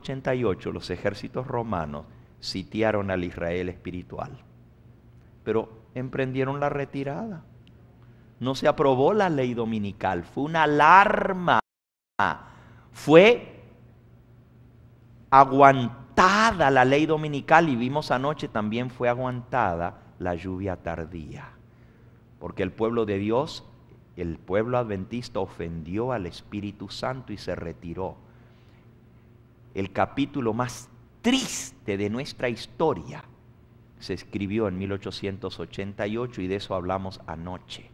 88 los ejércitos romanos sitiaron al Israel espiritual, pero emprendieron la retirada. No se aprobó la ley dominical, fue una alarma, fue aguantada la ley dominical y vimos anoche también fue aguantada la lluvia tardía, porque el pueblo de Dios, el pueblo adventista ofendió al Espíritu Santo y se retiró el capítulo más triste de nuestra historia se escribió en 1888 y de eso hablamos anoche.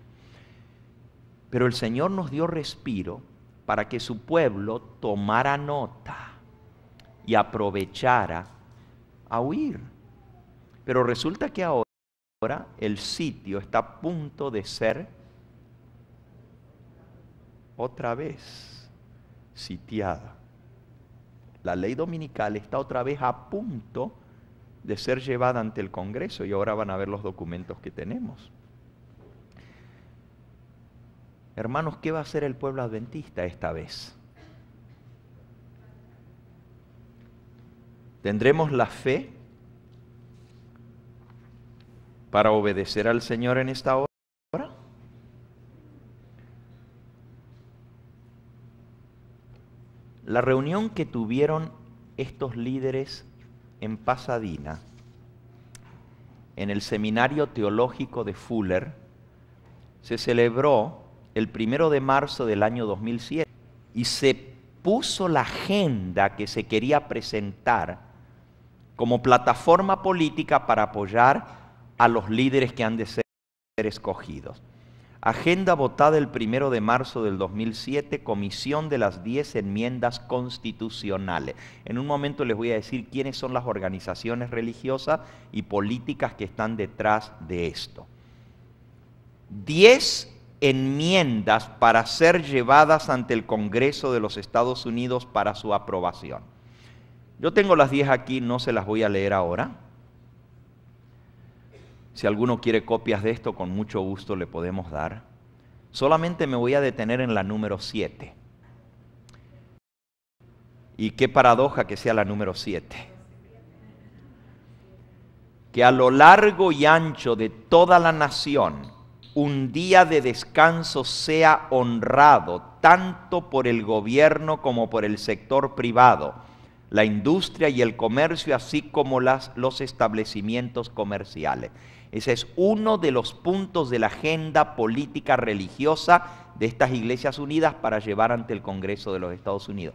Pero el Señor nos dio respiro para que su pueblo tomara nota y aprovechara a huir. Pero resulta que ahora el sitio está a punto de ser otra vez sitiado la ley dominical está otra vez a punto de ser llevada ante el Congreso y ahora van a ver los documentos que tenemos. Hermanos, ¿qué va a hacer el pueblo adventista esta vez? ¿Tendremos la fe para obedecer al Señor en esta hora? La reunión que tuvieron estos líderes en Pasadena, en el Seminario Teológico de Fuller, se celebró el primero de marzo del año 2007 y se puso la agenda que se quería presentar como plataforma política para apoyar a los líderes que han de ser escogidos. Agenda votada el primero de marzo del 2007, comisión de las 10 enmiendas constitucionales. En un momento les voy a decir quiénes son las organizaciones religiosas y políticas que están detrás de esto. 10 enmiendas para ser llevadas ante el Congreso de los Estados Unidos para su aprobación. Yo tengo las 10 aquí, no se las voy a leer ahora si alguno quiere copias de esto, con mucho gusto le podemos dar. Solamente me voy a detener en la número 7. Y qué paradoja que sea la número 7. Que a lo largo y ancho de toda la nación, un día de descanso sea honrado tanto por el gobierno como por el sector privado, la industria y el comercio, así como las, los establecimientos comerciales. Ese es uno de los puntos de la agenda política religiosa de estas iglesias unidas para llevar ante el Congreso de los Estados Unidos.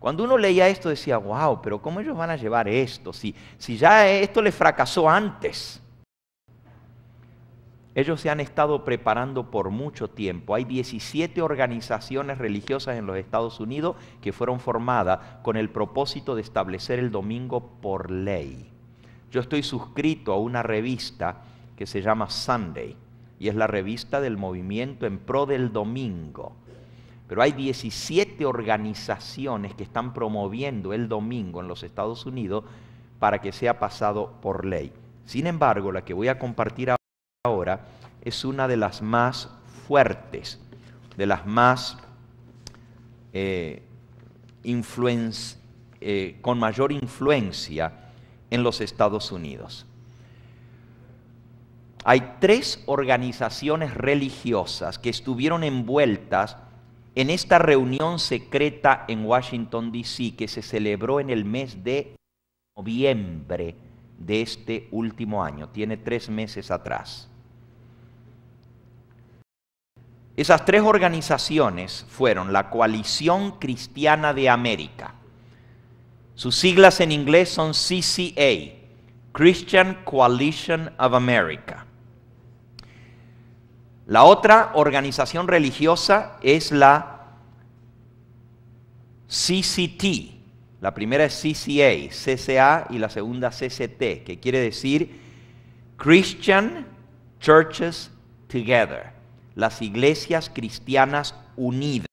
Cuando uno leía esto decía, wow, pero ¿cómo ellos van a llevar esto? Si, ya esto les fracasó antes. Ellos se han estado preparando por mucho tiempo. Hay 17 organizaciones religiosas en los Estados Unidos que fueron formadas con el propósito de establecer el domingo por ley. Yo estoy suscrito a una revista que se llama Sunday y es la revista del movimiento en pro del domingo. Pero hay 17 organizaciones que están promoviendo el domingo en los Estados Unidos para que sea pasado por ley. Sin embargo, la que voy a compartir ahora es una de las más fuertes, de las más eh, eh, con mayor influencia en los Estados Unidos. Hay tres organizaciones religiosas que estuvieron envueltas en esta reunión secreta en Washington, D.C., que se celebró en el mes de noviembre de este último año, tiene tres meses atrás. Esas tres organizaciones fueron la Coalición Cristiana de América, sus siglas en inglés son CCA, Christian Coalition of America. La otra organización religiosa es la CCT. La primera es CCA, CCA y la segunda CCT, que quiere decir Christian Churches Together, las iglesias cristianas unidas,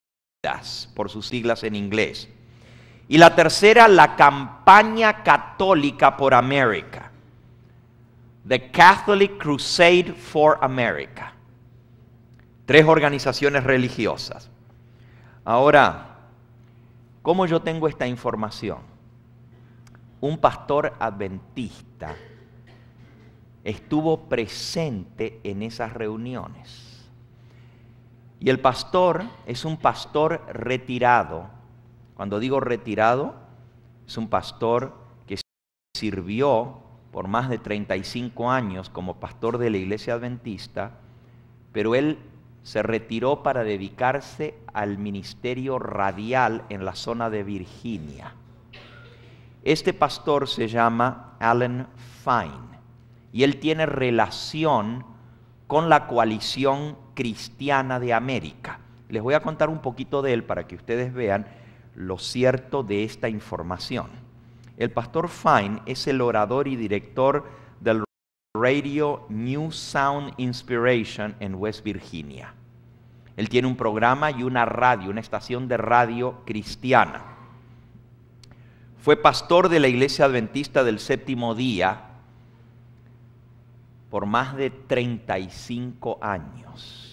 por sus siglas en inglés. Y la tercera, la campaña católica por América. The Catholic Crusade for America. Tres organizaciones religiosas. Ahora, ¿cómo yo tengo esta información? Un pastor adventista estuvo presente en esas reuniones. Y el pastor es un pastor retirado cuando digo retirado, es un pastor que sirvió por más de 35 años como pastor de la iglesia adventista, pero él se retiró para dedicarse al ministerio radial en la zona de Virginia. Este pastor se llama Alan Fine y él tiene relación con la coalición cristiana de América. Les voy a contar un poquito de él para que ustedes vean lo cierto de esta información. El pastor Fine es el orador y director del Radio New Sound Inspiration en West Virginia. Él tiene un programa y una radio, una estación de radio cristiana. Fue pastor de la Iglesia Adventista del Séptimo Día por más de 35 años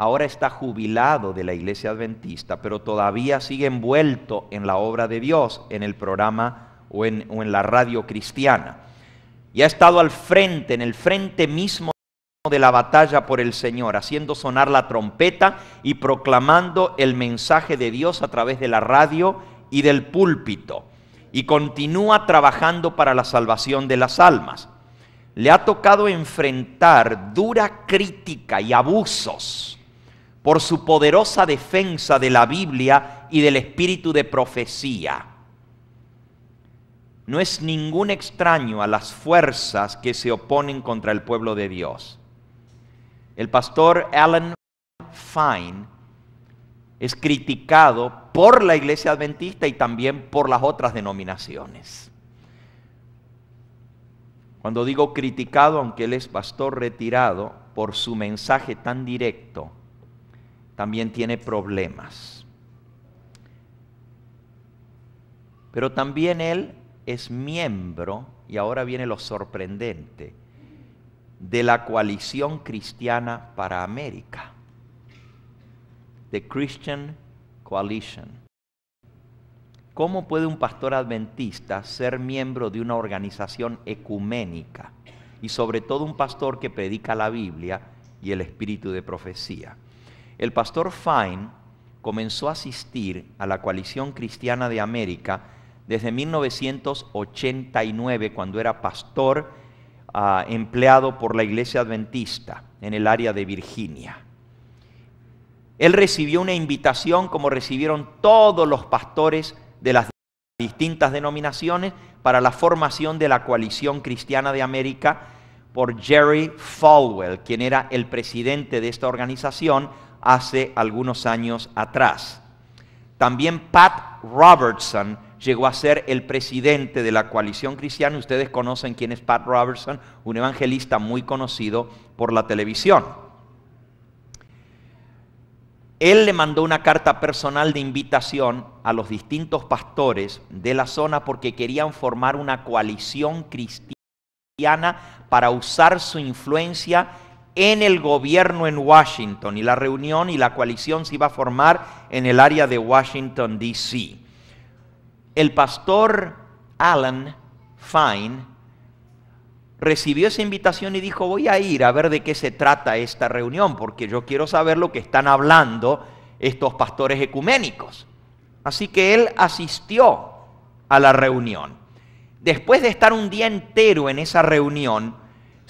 ahora está jubilado de la iglesia adventista, pero todavía sigue envuelto en la obra de Dios, en el programa o en, la radio cristiana. Y ha estado al frente, en el frente mismo de la batalla por el Señor, haciendo sonar la trompeta y proclamando el mensaje de Dios a través de la radio y del púlpito. Y continúa trabajando para la salvación de las almas. Le ha tocado enfrentar dura crítica y abusos por su poderosa defensa de la Biblia y del espíritu de profecía. No es ningún extraño a las fuerzas que se oponen contra el pueblo de Dios. El pastor Alan Fine es criticado por la iglesia adventista y también por las otras denominaciones. Cuando digo criticado, aunque él es pastor retirado, por su mensaje tan directo, también tiene problemas. Pero también Él es miembro, y ahora viene lo sorprendente, de la coalición cristiana para América, The Christian Coalition. ¿Cómo puede un pastor adventista ser miembro de una organización ecuménica y sobre todo un pastor que predica la Biblia y el espíritu de profecía? el pastor Fine comenzó a asistir a la coalición cristiana de América desde 1989, cuando era pastor ah, empleado por la iglesia adventista en el área de Virginia. Él recibió una invitación como recibieron todos los pastores de las distintas denominaciones para la formación de la coalición cristiana de América por Jerry Falwell, quien era el presidente de esta organización hace algunos años atrás. También Pat Robertson llegó a ser el presidente de la coalición cristiana. Ustedes conocen quién es Pat Robertson, un evangelista muy conocido por la televisión. Él le mandó una carta personal de invitación a los distintos pastores de la zona porque querían formar una coalición cristiana para usar su influencia en el gobierno en Washington y la reunión y la coalición se iba a formar en el área de Washington, D.C. El pastor Alan Fine recibió esa invitación y dijo, voy a ir a ver de qué se trata esta reunión, porque yo quiero saber lo que están hablando estos pastores ecuménicos. Así que él asistió a la reunión. Después de estar un día entero en esa reunión,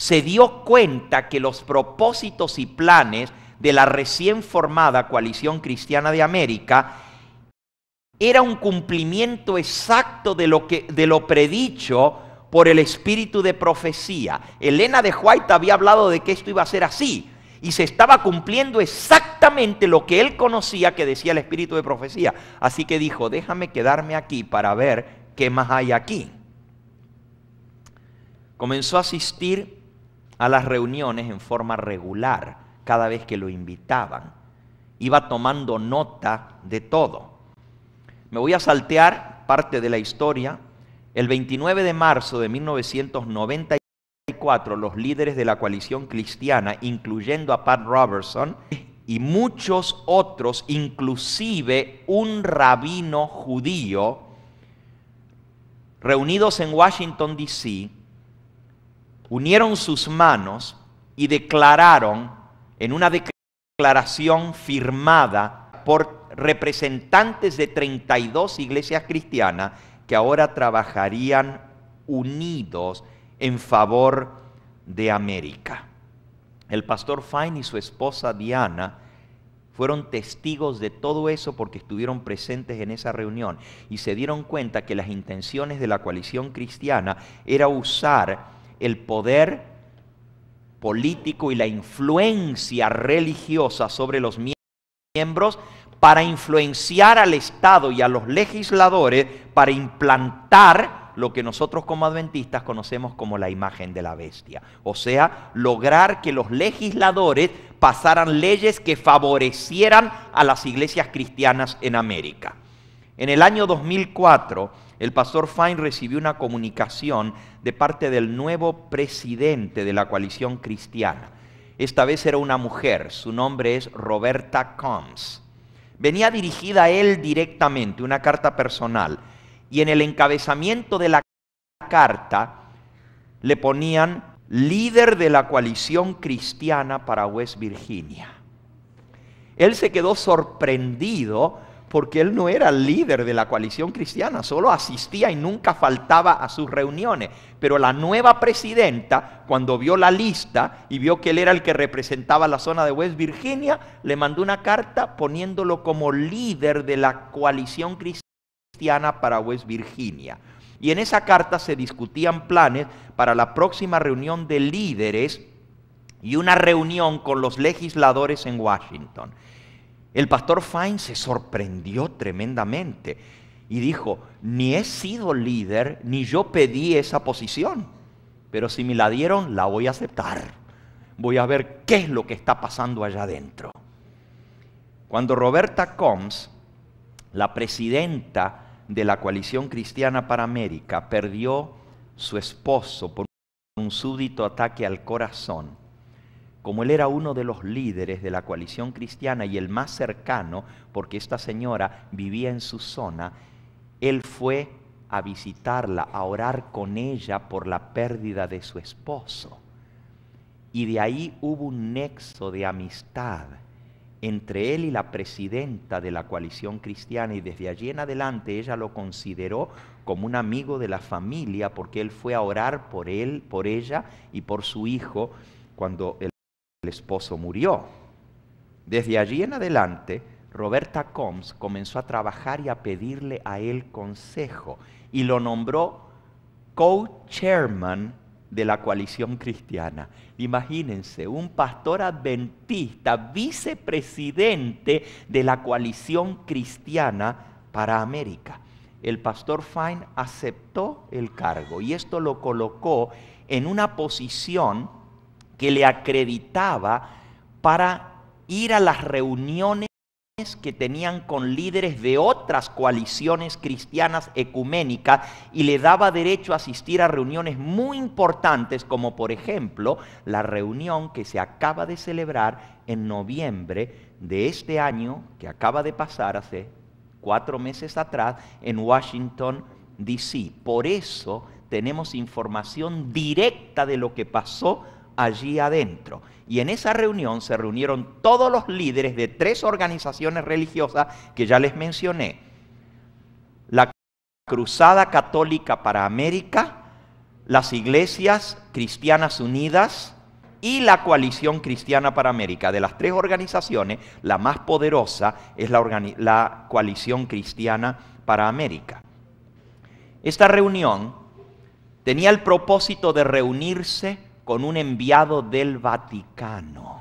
se dio cuenta que los propósitos y planes de la recién formada coalición cristiana de América era un cumplimiento exacto de lo, que, de lo predicho por el espíritu de profecía. Elena de White había hablado de que esto iba a ser así y se estaba cumpliendo exactamente lo que él conocía que decía el espíritu de profecía. Así que dijo, déjame quedarme aquí para ver qué más hay aquí. Comenzó a asistir a las reuniones en forma regular cada vez que lo invitaban. Iba tomando nota de todo. Me voy a saltear parte de la historia. El 29 de marzo de 1994, los líderes de la coalición cristiana, incluyendo a Pat Robertson, y muchos otros, inclusive un rabino judío, reunidos en Washington, D.C., unieron sus manos y declararon en una declaración firmada por representantes de 32 iglesias cristianas que ahora trabajarían unidos en favor de América. El pastor Fine y su esposa Diana fueron testigos de todo eso porque estuvieron presentes en esa reunión y se dieron cuenta que las intenciones de la coalición cristiana era usar el poder político y la influencia religiosa sobre los miembros para influenciar al Estado y a los legisladores para implantar lo que nosotros como adventistas conocemos como la imagen de la bestia. O sea, lograr que los legisladores pasaran leyes que favorecieran a las iglesias cristianas en América. En el año 2004, el pastor Fine recibió una comunicación de parte del nuevo presidente de la coalición cristiana. Esta vez era una mujer, su nombre es Roberta Combs. Venía dirigida a él directamente, una carta personal, y en el encabezamiento de la carta le ponían líder de la coalición cristiana para West Virginia. Él se quedó sorprendido porque él no era líder de la coalición cristiana, solo asistía y nunca faltaba a sus reuniones. Pero la nueva presidenta, cuando vio la lista y vio que él era el que representaba la zona de West Virginia, le mandó una carta poniéndolo como líder de la coalición cristiana para West Virginia. Y en esa carta se discutían planes para la próxima reunión de líderes y una reunión con los legisladores en Washington. El pastor Fine se sorprendió tremendamente y dijo, ni he sido líder, ni yo pedí esa posición, pero si me la dieron, la voy a aceptar. Voy a ver qué es lo que está pasando allá adentro. Cuando Roberta Combs, la presidenta de la coalición cristiana para América, perdió su esposo por un súbdito ataque al corazón, como él era uno de los líderes de la coalición cristiana y el más cercano, porque esta señora vivía en su zona, él fue a visitarla, a orar con ella por la pérdida de su esposo. Y de ahí hubo un nexo de amistad entre él y la presidenta de la coalición cristiana y desde allí en adelante ella lo consideró como un amigo de la familia porque él fue a orar por él, por ella y por su hijo cuando el el esposo murió. Desde allí en adelante, Roberta Combs comenzó a trabajar y a pedirle a él consejo y lo nombró co-chairman de la coalición cristiana. Imagínense, un pastor adventista, vicepresidente de la coalición cristiana para América. El pastor Fine aceptó el cargo y esto lo colocó en una posición que le acreditaba para ir a las reuniones que tenían con líderes de otras coaliciones cristianas ecuménicas y le daba derecho a asistir a reuniones muy importantes como por ejemplo la reunión que se acaba de celebrar en noviembre de este año que acaba de pasar hace cuatro meses atrás en Washington, D.C. Por eso tenemos información directa de lo que pasó allí adentro. Y en esa reunión se reunieron todos los líderes de tres organizaciones religiosas que ya les mencioné. La Cruzada Católica para América, las Iglesias Cristianas Unidas y la Coalición Cristiana para América. De las tres organizaciones, la más poderosa es la, la Coalición Cristiana para América. Esta reunión tenía el propósito de reunirse con un enviado del Vaticano.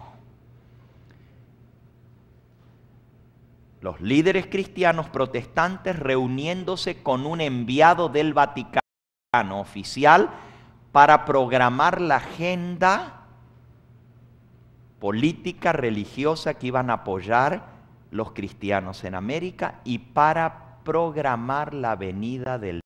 Los líderes cristianos protestantes reuniéndose con un enviado del Vaticano oficial para programar la agenda política, religiosa que iban a apoyar los cristianos en América y para programar la venida del